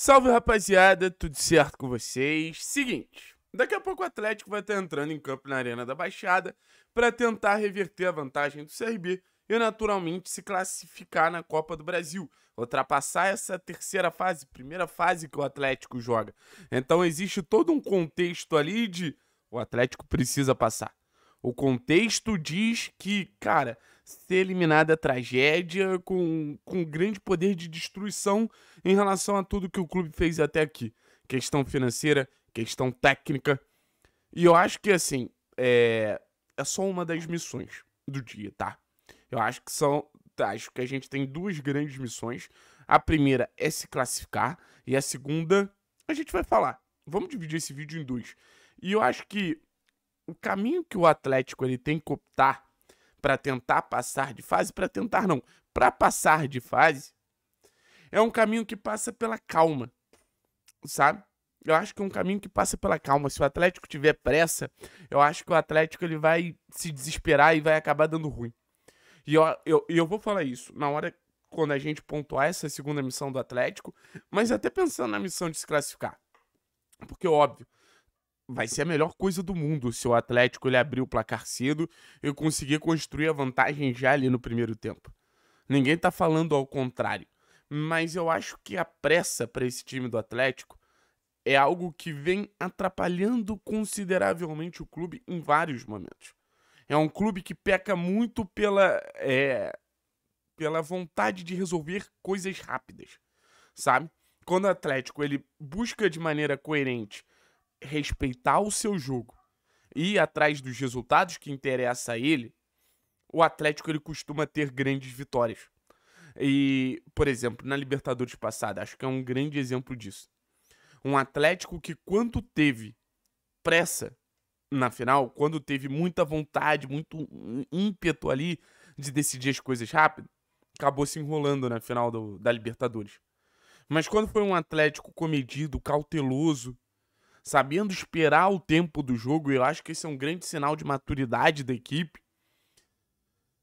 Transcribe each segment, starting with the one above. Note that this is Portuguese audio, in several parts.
Salve rapaziada, tudo certo com vocês? Seguinte, daqui a pouco o Atlético vai estar entrando em campo na Arena da Baixada para tentar reverter a vantagem do CRB e naturalmente se classificar na Copa do Brasil, ultrapassar essa terceira fase, primeira fase que o Atlético joga. Então existe todo um contexto ali de o Atlético precisa passar. O contexto diz que, cara, ser eliminada a tragédia com, com grande poder de destruição em relação a tudo que o clube fez até aqui. Questão financeira, questão técnica. E eu acho que, assim, é, é só uma das missões do dia, tá? Eu acho que são. Tá, acho que a gente tem duas grandes missões. A primeira é se classificar, e a segunda, a gente vai falar. Vamos dividir esse vídeo em dois. E eu acho que o caminho que o Atlético ele tem que optar para tentar passar de fase, para tentar não, para passar de fase, é um caminho que passa pela calma, sabe? Eu acho que é um caminho que passa pela calma. Se o Atlético tiver pressa, eu acho que o Atlético ele vai se desesperar e vai acabar dando ruim. E eu, eu, eu vou falar isso na hora quando a gente pontuar essa segunda missão do Atlético, mas até pensando na missão de se classificar. Porque, óbvio, vai ser a melhor coisa do mundo se o Atlético ele abrir o placar cedo e conseguir construir a vantagem já ali no primeiro tempo. Ninguém tá falando ao contrário, mas eu acho que a pressa para esse time do Atlético é algo que vem atrapalhando consideravelmente o clube em vários momentos. É um clube que peca muito pela é, pela vontade de resolver coisas rápidas, sabe? Quando o Atlético ele busca de maneira coerente respeitar o seu jogo e ir atrás dos resultados que interessa a ele, o Atlético ele costuma ter grandes vitórias. E, por exemplo, na Libertadores passada, acho que é um grande exemplo disso. Um Atlético que quando teve pressa na final, quando teve muita vontade, muito ímpeto ali de decidir as coisas rápido, acabou se enrolando na final do, da Libertadores. Mas quando foi um Atlético comedido, cauteloso, sabendo esperar o tempo do jogo, eu acho que esse é um grande sinal de maturidade da equipe.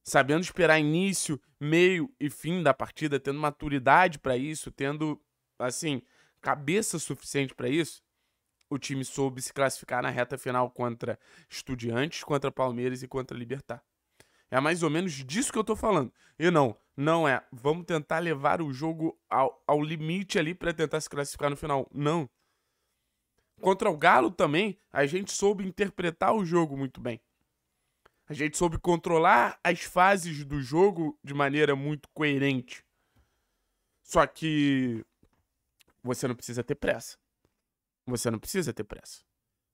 Sabendo esperar início, meio e fim da partida, tendo maturidade para isso, tendo, assim, cabeça suficiente para isso, o time soube se classificar na reta final contra Estudiantes, contra Palmeiras e contra Libertar. É mais ou menos disso que eu tô falando. E não, não é. Vamos tentar levar o jogo ao, ao limite ali para tentar se classificar no final. Não. Contra o Galo também, a gente soube interpretar o jogo muito bem. A gente soube controlar as fases do jogo de maneira muito coerente. Só que você não precisa ter pressa. Você não precisa ter pressa.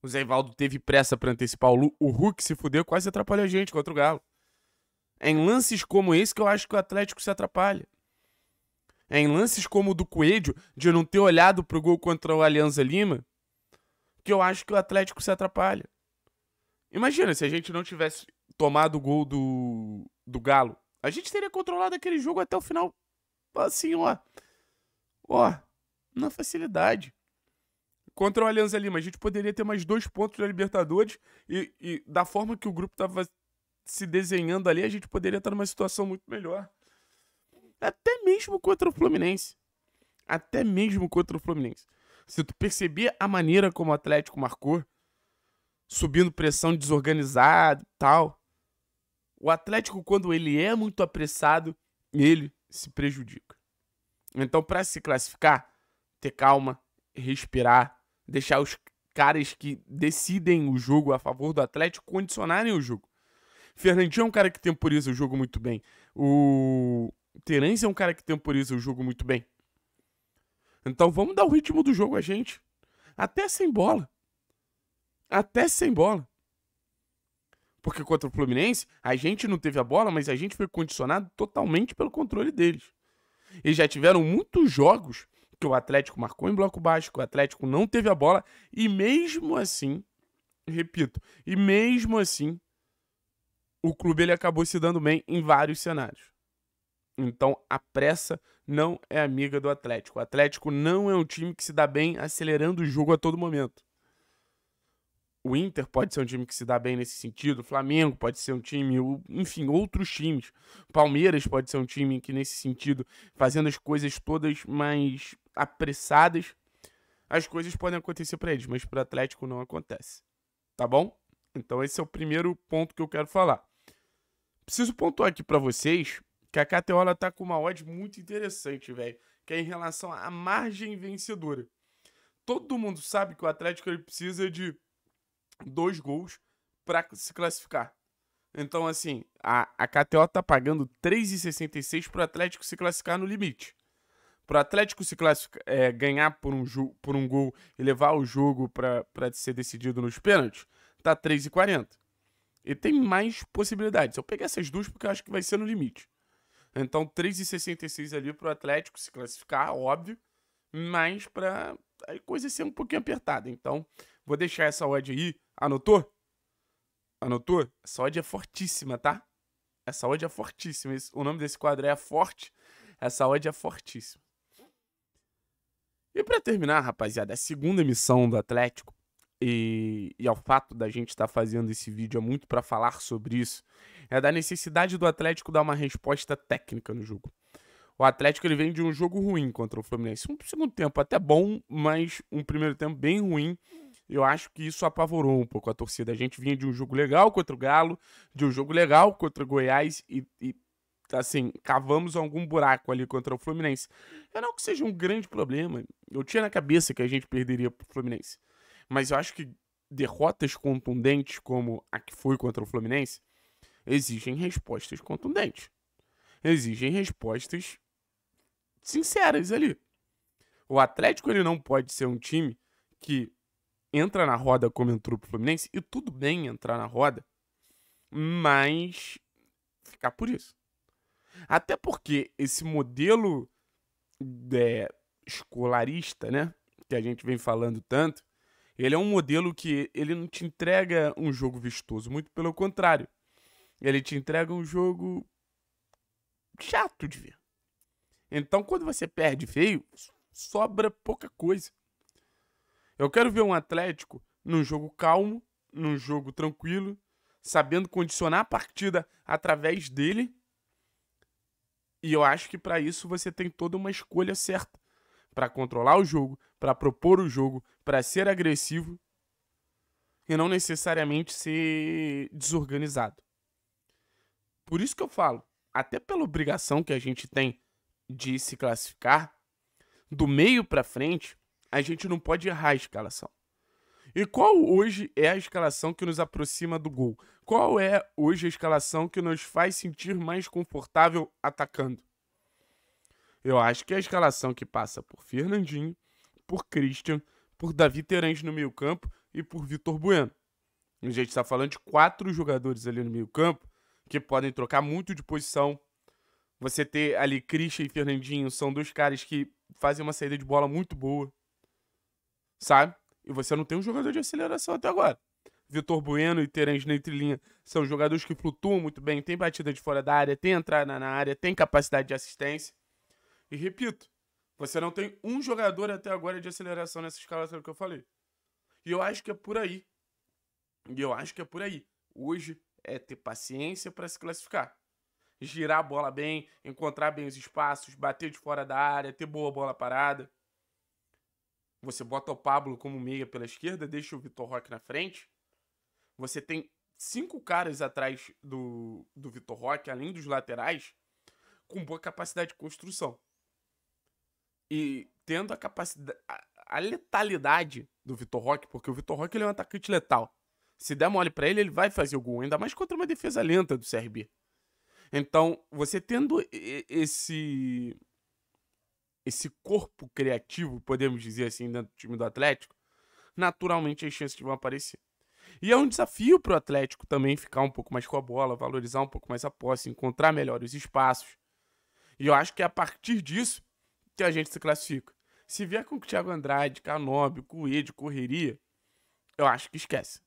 O Zé Ivaldo teve pressa para antecipar o, Lu, o Hulk se fudeu, quase atrapalha a gente contra o Galo. É em lances como esse que eu acho que o Atlético se atrapalha. É em lances como o do Coelho, de não ter olhado pro gol contra o Alianza Lima, que eu acho que o Atlético se atrapalha. Imagina se a gente não tivesse tomado o gol do, do Galo. A gente teria controlado aquele jogo até o final, assim, ó. Ó, na facilidade. Contra o Alianza Lima, a gente poderia ter mais dois pontos da Libertadores e, e da forma que o grupo tava se desenhando ali, a gente poderia estar numa situação muito melhor. Até mesmo contra o Fluminense. Até mesmo contra o Fluminense. Se tu perceber a maneira como o Atlético marcou, subindo pressão desorganizado tal, o Atlético, quando ele é muito apressado, ele se prejudica. Então, para se classificar, ter calma, respirar, deixar os caras que decidem o jogo a favor do Atlético condicionarem o jogo. Fernandinho é um cara que temporiza o jogo muito bem. O Terence é um cara que temporiza o jogo muito bem. Então vamos dar o ritmo do jogo a gente. Até sem bola. Até sem bola. Porque contra o Fluminense, a gente não teve a bola, mas a gente foi condicionado totalmente pelo controle deles. E já tiveram muitos jogos que o Atlético marcou em bloco baixo, que o Atlético não teve a bola, e mesmo assim, repito, e mesmo assim, o clube ele acabou se dando bem em vários cenários. Então a pressa não é amiga do Atlético. O Atlético não é um time que se dá bem acelerando o jogo a todo momento. O Inter pode ser um time que se dá bem nesse sentido, o Flamengo pode ser um time, enfim, outros times. Palmeiras pode ser um time que, nesse sentido, fazendo as coisas todas mais apressadas, as coisas podem acontecer para eles, mas para o Atlético não acontece. Tá bom? Então, esse é o primeiro ponto que eu quero falar. Preciso pontuar aqui para vocês que a Cateola tá com uma odd muito interessante, velho, que é em relação à margem vencedora. Todo mundo sabe que o Atlético ele precisa de dois gols para se classificar. Então, assim, a, a KTO tá pagando 3,66 pro Atlético se classificar no limite. Pro Atlético se classificar, é, ganhar por um, por um gol e levar o jogo para ser decidido nos pênaltis, tá 3,40. E tem mais possibilidades. Eu peguei essas duas porque eu acho que vai ser no limite. Então, 3,66 ali para o Atlético se classificar, óbvio, mas para a coisa é ser um pouquinho apertada. Então, vou deixar essa odd aí. Anotou? Anotou? Essa odd é fortíssima, tá? Essa odd é fortíssima. O nome desse quadro é Forte. Essa odd é fortíssima. E para terminar, rapaziada, é a segunda missão do Atlético e, e ao fato da gente estar tá fazendo esse vídeo é muito para falar sobre isso, é da necessidade do Atlético dar uma resposta técnica no jogo. O Atlético ele vem de um jogo ruim contra o Fluminense. Um segundo tempo até bom, mas um primeiro tempo bem ruim. Eu acho que isso apavorou um pouco a torcida. A gente vinha de um jogo legal contra o Galo, de um jogo legal contra o Goiás e, e assim, cavamos algum buraco ali contra o Fluminense. Eu não que seja um grande problema. Eu tinha na cabeça que a gente perderia pro Fluminense. Mas eu acho que derrotas contundentes como a que foi contra o Fluminense exigem respostas contundentes. Exigem respostas sinceras ali. O Atlético ele não pode ser um time que entra na roda como entrou pro Fluminense e tudo bem entrar na roda, mas ficar por isso. Até porque esse modelo é, escolarista, né, que a gente vem falando tanto, ele é um modelo que ele não te entrega um jogo vistoso, muito pelo contrário. Ele te entrega um jogo chato de ver. Então, quando você perde feio, sobra pouca coisa. Eu quero ver um Atlético num jogo calmo, num jogo tranquilo, sabendo condicionar a partida através dele. E eu acho que para isso você tem toda uma escolha certa para controlar o jogo, para propor o jogo, para ser agressivo e não necessariamente ser desorganizado. Por isso que eu falo, até pela obrigação que a gente tem de se classificar, do meio para frente, a gente não pode errar a escalação. E qual hoje é a escalação que nos aproxima do gol? Qual é hoje a escalação que nos faz sentir mais confortável atacando? Eu acho que é a escalação que passa por Fernandinho, por Christian, por Davi Terence no meio-campo e por Vitor Bueno. A gente está falando de quatro jogadores ali no meio-campo que podem trocar muito de posição. Você ter ali Christian e Fernandinho são dois caras que fazem uma saída de bola muito boa, sabe? E você não tem um jogador de aceleração até agora. Vitor Bueno e Terence na entrelinha são jogadores que flutuam muito bem, tem batida de fora da área, tem entrada na área, tem capacidade de assistência. E repito, você não tem um jogador até agora de aceleração nessa escalação que eu falei. E eu acho que é por aí. E eu acho que é por aí. Hoje é ter paciência para se classificar. Girar a bola bem, encontrar bem os espaços, bater de fora da área, ter boa bola parada. Você bota o Pablo como meia pela esquerda, deixa o Vitor Roque na frente. Você tem cinco caras atrás do, do Vitor Roque, além dos laterais, com boa capacidade de construção. E tendo a capacidade. A, a letalidade do Vitor Roque, porque o Vitor Roque ele é um atacante letal. Se der mole para ele, ele vai fazer o gol, ainda mais contra uma defesa lenta do CRB. Então, você tendo esse esse corpo criativo, podemos dizer assim, dentro do time do Atlético, naturalmente as chances vão aparecer. E é um desafio para o Atlético também ficar um pouco mais com a bola, valorizar um pouco mais a posse, encontrar melhor os espaços. E eu acho que a partir disso que a gente se classifica. Se vier com o Thiago Andrade, Canobi, Coelho, Correria, eu acho que esquece.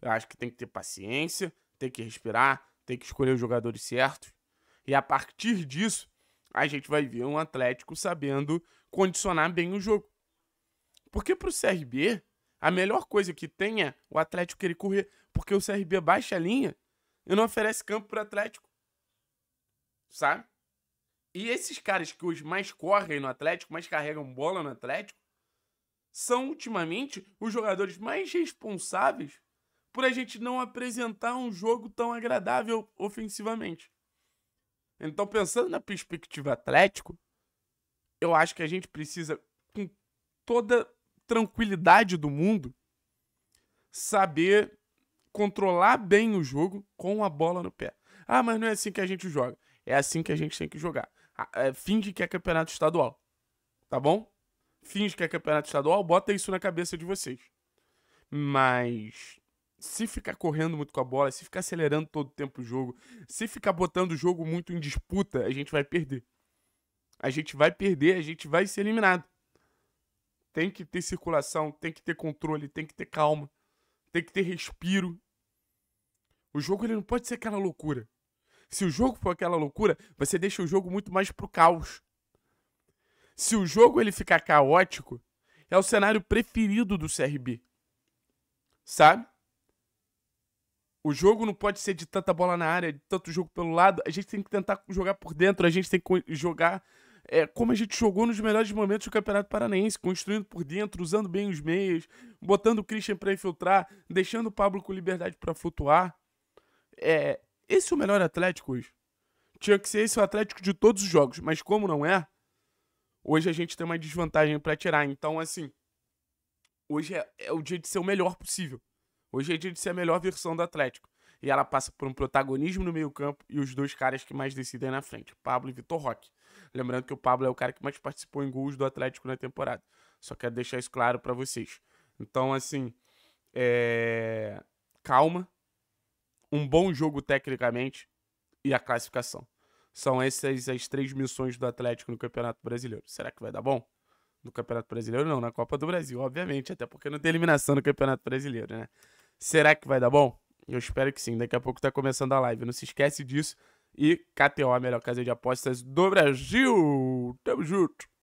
Eu acho que tem que ter paciência, tem que respirar, tem que escolher os jogadores certos. E a partir disso, a gente vai ver um Atlético sabendo condicionar bem o jogo. Porque pro CRB, a melhor coisa que tem é o Atlético querer correr, porque o CRB baixa a linha e não oferece campo pro Atlético. Sabe? E esses caras que os mais correm no Atlético, mais carregam bola no Atlético, são ultimamente os jogadores mais responsáveis por a gente não apresentar um jogo tão agradável ofensivamente. Então, pensando na perspectiva Atlético, eu acho que a gente precisa, com toda tranquilidade do mundo, saber controlar bem o jogo com a bola no pé. Ah, mas não é assim que a gente joga. É assim que a gente tem que jogar. Ah, é, finge que é campeonato estadual. Tá bom? Finge que é campeonato estadual, bota isso na cabeça de vocês. Mas se ficar correndo muito com a bola, se ficar acelerando todo o tempo o jogo, se ficar botando o jogo muito em disputa, a gente vai perder. A gente vai perder, a gente vai ser eliminado. Tem que ter circulação, tem que ter controle, tem que ter calma, tem que ter respiro. O jogo ele não pode ser aquela loucura. Se o jogo for aquela loucura, você deixa o jogo muito mais pro caos. Se o jogo ele ficar caótico, é o cenário preferido do CRB. Sabe? O jogo não pode ser de tanta bola na área, de tanto jogo pelo lado. A gente tem que tentar jogar por dentro, a gente tem que jogar é, como a gente jogou nos melhores momentos do Campeonato Paranaense, construindo por dentro, usando bem os meios, botando o Christian para infiltrar, deixando o Pablo com liberdade para flutuar. É, esse é o melhor Atlético hoje. Tinha que ser esse o Atlético de todos os jogos, mas como não é, hoje a gente tem uma desvantagem para tirar. Então, assim, hoje é, é, o dia de ser o melhor possível. Hoje é dia de ser a melhor versão do Atlético. E ela passa por um protagonismo no meio-campo e os dois caras que mais decidem na frente, Pablo e Vitor Roque. Lembrando que o Pablo é o cara que mais participou em gols do Atlético na temporada. Só quero deixar isso claro para vocês. Então, assim, é... calma, um bom jogo tecnicamente e a classificação. São essas as três missões do Atlético no Campeonato Brasileiro. Será que vai dar bom? No Campeonato Brasileiro, não, na Copa do Brasil, obviamente, até porque não tem eliminação no Campeonato Brasileiro, né? Será que vai dar bom? Eu espero que sim. Daqui a pouco tá começando a live. Não se esquece disso. E KTO, a melhor casa de apostas do Brasil. Tamo junto.